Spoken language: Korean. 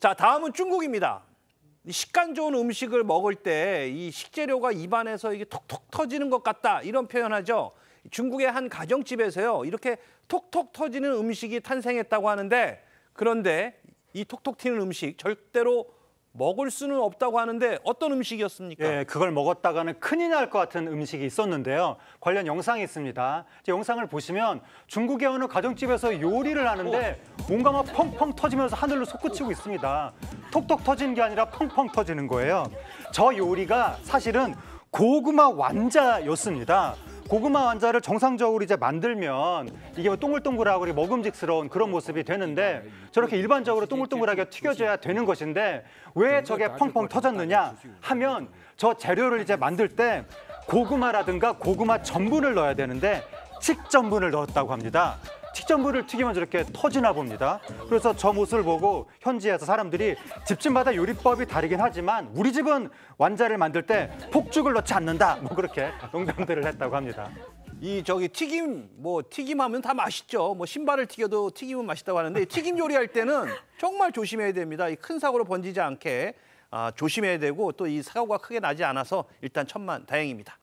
자, 다음은 중국입니다. 식간 좋은 음식을 먹을 때 이 식재료가 입안에서 이게 톡톡 터지는 것 같다 이런 표현하죠. 중국의 한 가정집에서요 이렇게 톡톡 터지는 음식이 탄생했다고 하는데 그런데 이 톡톡 튀는 음식 절대로 먹을 수는 없다고 하는데 어떤 음식이었습니까? 예, 그걸 먹었다가는 큰일 날 것 같은 음식이 있었는데요. 관련 영상이 있습니다. 영상을 보시면 중국의 어느 가정집에서 요리를 하는데 뭔가 막 펑펑 터지면서 하늘로 솟구치고 있습니다. 톡톡 터지는 게 아니라 펑펑 터지는 거예요. 저 요리가 사실은 고구마 완자였습니다. 고구마 환자를 정상적으로 이제 만들면 이게 뭐 동글동글하고 먹음직스러운 그런 모습이 되는데 저렇게 일반적으로 동글동글하게 튀겨져야 되는 것인데 왜 저게 펑펑 터졌느냐 하면 저 재료를 이제 만들 때 고구마라든가 고구마 전분을 넣어야 되는데 직전분을 넣었다고 합니다. 식전부를 튀기면 저렇게 터지나 봅니다. 그래서 저 모습을 보고 현지에서 사람들이 집집마다 요리법이 다르긴 하지만 우리 집은 완자를 만들 때 폭죽을 넣지 않는다. 뭐 그렇게 농담들을 했다고 합니다. 이 저기 튀김 뭐 튀김하면 다 맛있죠. 뭐 신발을 튀겨도 튀김은 맛있다고 하는데 튀김 요리할 때는 정말 조심해야 됩니다. 이 큰 사고로 번지지 않게 아, 조심해야 되고 또 이 사고가 크게 나지 않아서 일단 천만 다행입니다.